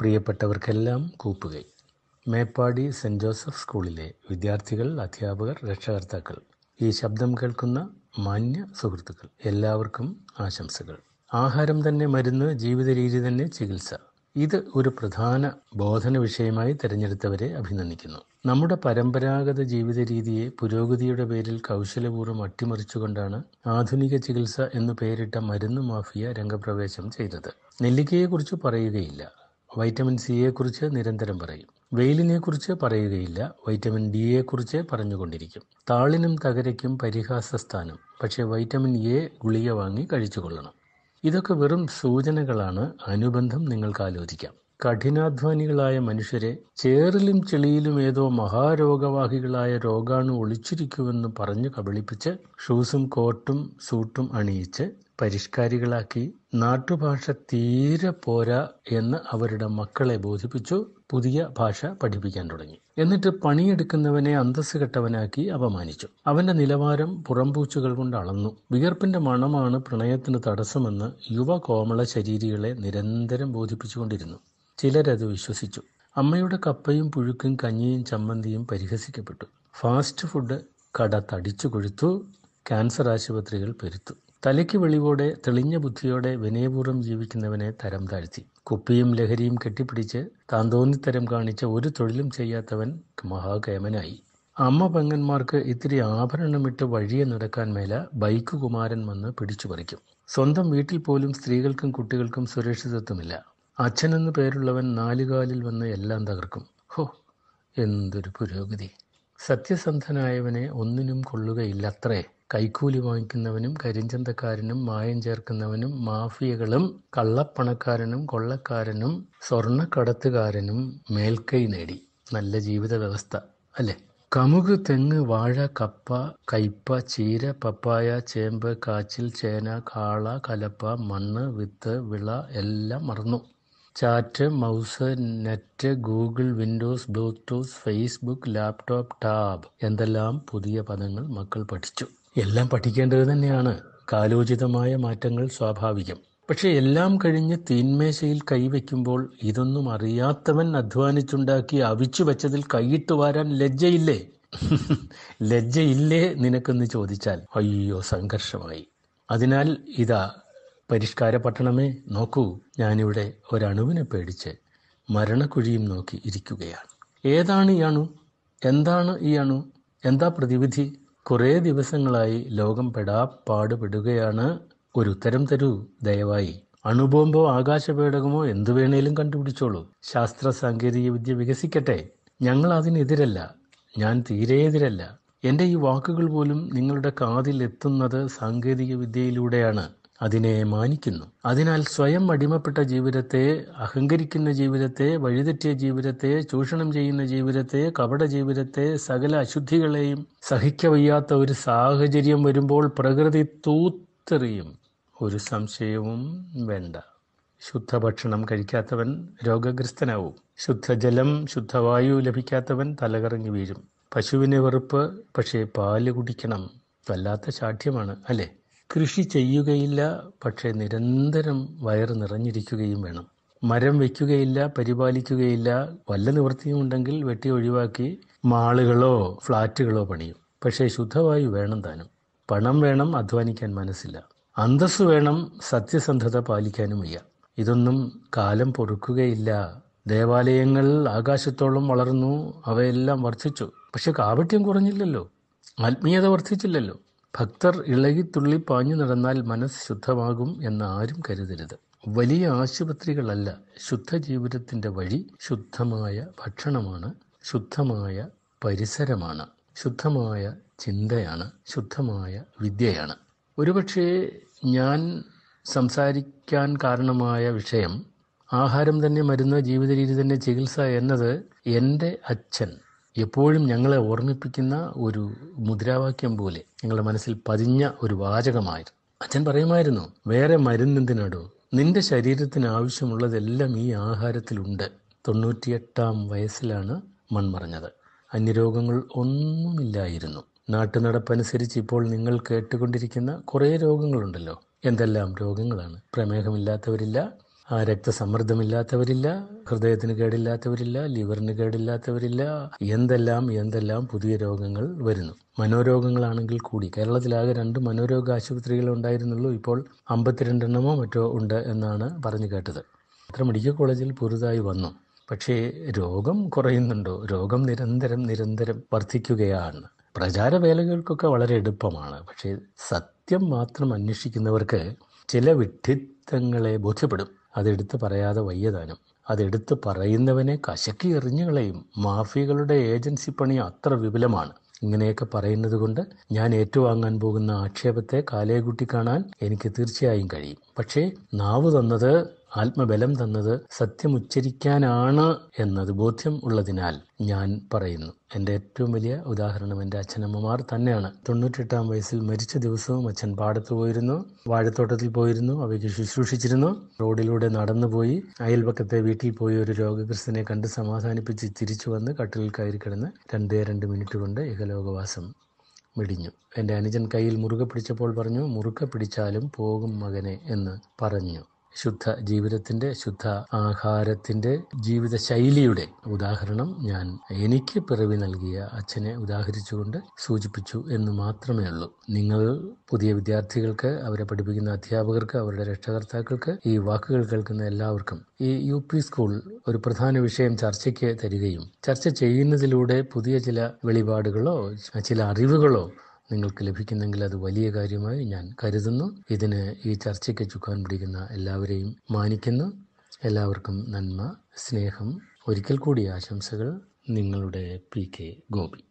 പ്രിയപ്പെട്ടവർക്കെല്ലാം കൂപ്പുകൈ മേപ്പാടി Saint Joseph സ്കൂളിലെ വിദ്യാർത്ഥികൾ അധ്യാപകർ രക്ഷകർത്താക്കൾ ഈ ശബ്ദം കേൾക്കുന്ന മാന്യ സുഹൃത്തുക്കൾ എല്ലാവർക്കും ആശംസകൾ ആഹാരം തന്നെ മരുന്ന് ജീവിത രീതി തന്നെ ചികിത്സ ഇത് ഒരു പ്രധാന ബോധന വിഷയമായി തിരഞ്ഞെടുത്തവരെ അഭിനന്ദിക്കുന്നു നമ്മുടെ പരമ്പരാഗത ജീവിത രീതിയെ പുരോഗതിയുടെ പേരിൽ കൗശലപൂർവ്വം അട്ടിമറിച്ചുകൊണ്ടാണ് ആധുനിക ചികിത്സ എന്നു പേരിട്ട മരുന്ന് മാഫിയ രംഗപ്രവേശം ചെയ്തത് നെല്ലിക്കയെക്കുറിച്ച് പറയുകയില്ല വൈറ്റമിൻ സിയെക്കുറിച്ച് നിരന്തരം പറയും വെയിലിനെക്കുറിച്ച് പറയുകയില്ല വൈറ്റമിൻ ഡിയെക്കുറിച്ച് പറഞ്ഞുകൊണ്ടിരിക്കും താളിനും തകരയ്ക്കും പരിഹാസ സ്ഥാനം പക്ഷേ വൈറ്റമിൻ എ ഗുളിക വാങ്ങി കഴിച്ചുകൊള്ളണം ഇതൊക്കെ വെറും സൂചനകളാണ് അനുബന്ധം നിങ്ങൾക്ക് ആലോചിക്കാം കഠിനാധ്വാനികളായ മനുഷ്യരെ ചേറിലും ചെളിയിലും ഏതോ മഹാരോഗവാഹികളായ രോഗാണു ഒളിച്ചിരിക്കുമെന്ന് പറഞ്ഞു കബളിപ്പിച്ച് ഷൂസും കോട്ടും സൂട്ടും അണിയിച്ച് പരിഷ്കാരികളാക്കി നാട്ടുഭാഷ തീരെ പോരാ എന്ന് അവരുടെ മക്കളെ ബോധിപ്പിച്ചു പുതിയ ഭാഷ പഠിപ്പിക്കാൻ തുടങ്ങി എന്നിട്ട് പണിയെടുക്കുന്നവനെ അന്തസ് കെട്ടവനാക്കി അപമാനിച്ചു അവന്റെ നിലവാരം പുറംപൂച്ചുകൾ കൊണ്ട് അളന്നു വിയർപ്പിന്റെ മണമാണ് പ്രണയത്തിന് തടസ്സമെന്ന് യുവ കോമള ശരീരികളെ നിരന്തരം ബോധിപ്പിച്ചുകൊണ്ടിരുന്നു ചിലരത് വിശ്വസിച്ചു അമ്മയുടെ കപ്പയും പുഴുക്കും കഞ്ഞിയും ചമ്മന്തിയും പരിഹസിക്കപ്പെട്ടു ഫാസ്റ്റ് ഫുഡ് കട തടിച്ചു കൊഴുത്തു ക്യാൻസർ ആശുപത്രികൾ പെരുത്തു തലയ്ക്ക് വെളിവോടെ തെളിഞ്ഞ ബുദ്ധിയോടെ വിനയപൂർവ്വം ജീവിക്കുന്നവനെ തരം താഴ്ത്തി കുപ്പിയും ലഹരിയും കെട്ടിപ്പിടിച്ച് താൻ തോന്നിത്തരം കാണിച്ച ഒരു തൊഴിലും ചെയ്യാത്തവൻ മഹാകേമനായി അമ്മ പെങ്ങന്മാർക്ക് ഇത്തിരി ആഭരണമിട്ട് വഴിയെ നടക്കാൻ മേല ബൈക്ക് കുമാരൻ വന്ന് പിടിച്ചു പറിക്കും സ്വന്തം വീട്ടിൽ പോലും സ്ത്രീകൾക്കും കുട്ടികൾക്കും സുരക്ഷിതത്വമില്ല അച്ഛനെന്ന് പേരുള്ളവൻ നാലുകാലിൽ വന്ന് എല്ലാം തകർക്കും ഹോ എന്തൊരു പുരോഗതി സത്യസന്ധനായവനെ ഒന്നിനും കൊള്ളുകയില്ലത്രേ കൈക്കൂലി വാങ്ങിക്കുന്നവനും കരിഞ്ചന്തക്കാരനും മായം ചേർക്കുന്നവനും മാഫിയകളും കള്ളപ്പണക്കാരനും കൊള്ളക്കാരനും സ്വർണ്ണക്കടത്തുകാരനും മേൽക്കൈ നേടി നല്ല ജീവിത വ്യവസ്ഥ അല്ലേ കമുക് തെങ്ങ് വാഴ കപ്പ കയ്പ ചീര പപ്പായ ചേമ്പ് കാച്ചിൽ ചേന കാള കലപ്പ മണ്ണ് വിത്ത് വിള എല്ലാം മറന്നു chat, mouse, net, Google, Windows, Bluetooth, Facebook, laptop, tab എന്തെല്ലാം പുതിയ പദങ്ങൾ മക്കൾ പഠിച്ചു. എല്ലാം പഠിക്കേണ്ടത് തന്നെയാണ്. കാലോചിതമായ മാറ്റങ്ങൾ സ്വാഭാവികം. പക്ഷെ എല്ലാം കഴിഞ്ഞ് തീന്മേശയിൽ കൈവയ്ക്കുമ്പോൾ ഇതൊന്നും അറിയാത്തവൻ അധ്വാനിച്ചുണ്ടാക്കി അവിച്ചു വെച്ചതിൽ കൈയിട്ട് വാരാൻ ലജ്ജയില്ലേ ലജ്ജയില്ലേ നിനക്കെന്ന് ചോദിച്ചാൽ അയ്യോ സംഘർഷമായി അതിനാൽ ഇതാ പരിഷ്കാര പട്ടണമേ നോക്കൂ ഞാനിവിടെ ഒരണുവിനെ പേടിച്ച് മരണക്കുഴിയും നോക്കി ഇരിക്കുകയാണ് ഏതാണ് ഈ അണു എന്താണ് ഈ അണു എന്താ പ്രതിവിധി കുറേ ദിവസങ്ങളായി ലോകം പെടാ പാടുപെടുകയാണ് ഒരു ഉത്തരം തരൂ ദയവായി അണുബോംബോ ആകാശപേടകമോ എന്തു വേണേലും കണ്ടുപിടിച്ചോളൂ ശാസ്ത്ര സാങ്കേതിക വിദ്യ വികസിക്കട്ടെ ഞങ്ങൾ അതിനെതിരല്ല ഞാൻ തീരെ എതിരല്ല എന്റെ ഈ വാക്കുകൾ പോലും നിങ്ങളുടെ കാതിൽ എത്തുന്നത് സാങ്കേതിക വിദ്യയിലൂടെയാണ് അതിനെ മാനിക്കുന്നു അതിനാൽ സ്വയം അടിമപ്പെട്ട ജീവിതത്തെ അഹങ്കരിക്കുന്ന ജീവിതത്തെ വഴിതെറ്റിയ ജീവിതത്തെ ചൂഷണം ചെയ്യുന്ന ജീവിതത്തെ കപട ജീവിതത്തെ സകല അശുദ്ധികളെയും സഹിക്കവയ്യാത്ത ഒരു സാഹചര്യം വരുമ്പോൾ പ്രകൃതി തൂത്തെറിയും ഒരു സംശയവും വേണ്ട ശുദ്ധഭക്ഷണം കഴിക്കാത്തവൻ രോഗഗ്രസ്തനാവും ശുദ്ധജലം ശുദ്ധവായു ലഭിക്കാത്തവൻ തലകറങ്ങി വീഴും പശുവിനെ വെറുപ്പ് പക്ഷേ പാല് കുടിക്കണം വല്ലാത്ത ശാഠ്യമാണ് അല്ലേ കൃഷി ചെയ്യുകയില്ല പക്ഷേ നിരന്തരം വയർ നിറഞ്ഞിരിക്കുകയും വേണം മരം വയ്ക്കുകയില്ല പരിപാലിക്കുകയില്ല വല്ല നിവൃത്തിയും ഉണ്ടെങ്കിൽ വെട്ടി ഒഴിവാക്കി മാളുകളോ ഫ്ലാറ്റുകളോ പണിയും പക്ഷേ ശുദ്ധവായു വേണം താനും പണം വേണം അധ്വാനിക്കാൻ മനസ്സില്ല അന്തസ്സു വേണം സത്യസന്ധത പാലിക്കാനും വയ്യ ഇതൊന്നും കാലം പൊറുക്കുകയില്ല ദേവാലയങ്ങൾ ആകാശത്തോളം വളർന്നു അവയെല്ലാം വർദ്ധിച്ചു പക്ഷെ കാപട്യം കുറഞ്ഞില്ലല്ലോ ആത്മീയത വർദ്ധിച്ചില്ലല്ലോ ഭക്തർ ഇളകിത്തുള്ളി പാഞ്ഞു നടന്നാൽ മനസ്സ് ശുദ്ധമാകും എന്ന് ആരും കരുതരുത് വലിയ ആശുപത്രികളല്ല ശുദ്ധജീവിതത്തിൻ്റെ വഴി ശുദ്ധമായ ഭക്ഷണമാണ് ശുദ്ധമായ പരിസരമാണ് ശുദ്ധമായ ചിന്തയാണ് ശുദ്ധമായ വിദ്യയാണ് ഒരുപക്ഷേ ഞാൻ സംസാരിക്കാൻ കാരണമായ വിഷയം ആഹാരം തന്നെ മരുന്ന് ജീവിത രീതി തന്നെ ചികിത്സ എന്നത് എൻ്റെ അച്ഛൻ എപ്പോഴും ഞങ്ങളെ ഓർമ്മിപ്പിക്കുന്ന ഒരു മുദ്രാവാക്യം പോലെ ഞങ്ങളുടെ മനസ്സിൽ പതിഞ്ഞ ഒരു വാചകമായിരുന്നു അച്ഛൻ പറയുമായിരുന്നു വേറെ മരുന്നെന്തിനടോ നിന്റെ ശരീരത്തിന് ആവശ്യമുള്ളതെല്ലാം ഈ ആഹാരത്തിലുണ്ട് തൊണ്ണൂറ്റിയെട്ടാം വയസ്സിലാണ് മൺമറഞ്ഞത് അന്യരോഗങ്ങൾ ഒന്നുമില്ലായിരുന്നു നാട്ടുനടപ്പനുസരിച്ച് ഇപ്പോൾ നിങ്ങൾ കേട്ടുകൊണ്ടിരിക്കുന്ന കുറേ രോഗങ്ങളുണ്ടല്ലോ എന്തെല്ലാം രോഗങ്ങളാണ് പ്രമേഹമില്ലാത്തവരില്ല ആ രക്തസമ്മർദ്ദമില്ലാത്തവരില്ല ഹൃദയത്തിന് കേടില്ലാത്തവരില്ല ലിവറിന് കേടില്ലാത്തവരില്ല എന്തെല്ലാം എന്തെല്ലാം പുതിയ രോഗങ്ങൾ വരുന്നു മനോരോഗങ്ങളാണെങ്കിൽ കൂടി കേരളത്തിലാകെ രണ്ട് മനോരോഗ ആശുപത്രികൾ ഉണ്ടായിരുന്നുള്ളൂ ഇപ്പോൾ അമ്പത്തിരണ്ടെണ്ണമോ മറ്റോ ഉണ്ട് എന്നാണ് പറഞ്ഞു കേട്ടത് അത്ര മെഡിക്കൽ കോളേജിൽ പുതുതായി വന്നു പക്ഷേ രോഗം കുറയുന്നുണ്ടോ രോഗം നിരന്തരം നിരന്തരം വർദ്ധിക്കുകയാണ് വേലകൾക്കൊക്കെ വളരെ എളുപ്പമാണ് പക്ഷേ സത്യം മാത്രം അന്വേഷിക്കുന്നവർക്ക് ചില വിഡ്ഢിത്തങ്ങളെ ബോധ്യപ്പെടും അതെടുത്ത് പറയാതെ വയ്യതാനും അതെടുത്ത് പറയുന്നവനെ കശക്കി എറിഞ്ഞു കളയും മാഫിയകളുടെ ഏജൻസി പണി അത്ര വിപുലമാണ് ഇങ്ങനെയൊക്കെ പറയുന്നത് കൊണ്ട് ഞാൻ ഏറ്റുവാങ്ങാൻ പോകുന്ന ആക്ഷേപത്തെ കാലേകുട്ടി കാണാൻ എനിക്ക് തീർച്ചയായും കഴിയും പക്ഷേ നാവ് തന്നത് ആത്മബലം തന്നത് സത്യം ഉച്ചരിക്കാനാണ് എന്നത് ബോധ്യം ഉള്ളതിനാൽ ഞാൻ പറയുന്നു എൻ്റെ ഏറ്റവും വലിയ ഉദാഹരണം എൻ്റെ അച്ഛനമ്മമാർ തന്നെയാണ് തൊണ്ണൂറ്റെട്ടാം വയസ്സിൽ മരിച്ച ദിവസവും അച്ഛൻ പാടത്ത് പോയിരുന്നു വാഴത്തോട്ടത്തിൽ പോയിരുന്നു അവയ്ക്ക് ശുശ്രൂഷിച്ചിരുന്നു റോഡിലൂടെ നടന്നു പോയി അയൽപക്കത്തെ വീട്ടിൽ പോയി ഒരു രോഗഗ്രസ്തനെ കണ്ട് സമാധാനിപ്പിച്ച് തിരിച്ചു വന്ന് കട്ടിലിൽ കയറി കിടന്ന് രണ്ടേ രണ്ട് മിനിറ്റ് കൊണ്ട് ഏകലോകവാസം മിടിഞ്ഞു എൻ്റെ അനുജൻ കയ്യിൽ മുറുകെ പിടിച്ചപ്പോൾ പറഞ്ഞു മുറുകെ പിടിച്ചാലും പോകും മകനെ എന്ന് പറഞ്ഞു ശുദ്ധ ജീവിതത്തിന്റെ ശുദ്ധ ആഹാരത്തിന്റെ ജീവിത ശൈലിയുടെ ഉദാഹരണം ഞാൻ എനിക്ക് പിറവി നൽകിയ അച്ഛനെ ഉദാഹരിച്ചുകൊണ്ട് സൂചിപ്പിച്ചു എന്ന് മാത്രമേ ഉള്ളൂ നിങ്ങൾ പുതിയ വിദ്യാർത്ഥികൾക്ക് അവരെ പഠിപ്പിക്കുന്ന അധ്യാപകർക്ക് അവരുടെ രക്ഷകർത്താക്കൾക്ക് ഈ വാക്കുകൾ കേൾക്കുന്ന എല്ലാവർക്കും ഈ യു പി സ്കൂൾ ഒരു പ്രധാന വിഷയം ചർച്ചയ്ക്ക് തരികയും ചർച്ച ചെയ്യുന്നതിലൂടെ പുതിയ ചില വെളിപാടുകളോ ചില അറിവുകളോ നിങ്ങൾക്ക് ലഭിക്കുന്നെങ്കിൽ അത് വലിയ കാര്യമായി ഞാൻ കരുതുന്നു ഇതിന് ഈ ചർച്ചയ്ക്ക് ചുക്കാൻ പിടിക്കുന്ന എല്ലാവരെയും മാനിക്കുന്നു എല്ലാവർക്കും നന്മ സ്നേഹം ഒരിക്കൽ കൂടി ആശംസകൾ നിങ്ങളുടെ പി കെ ഗോപി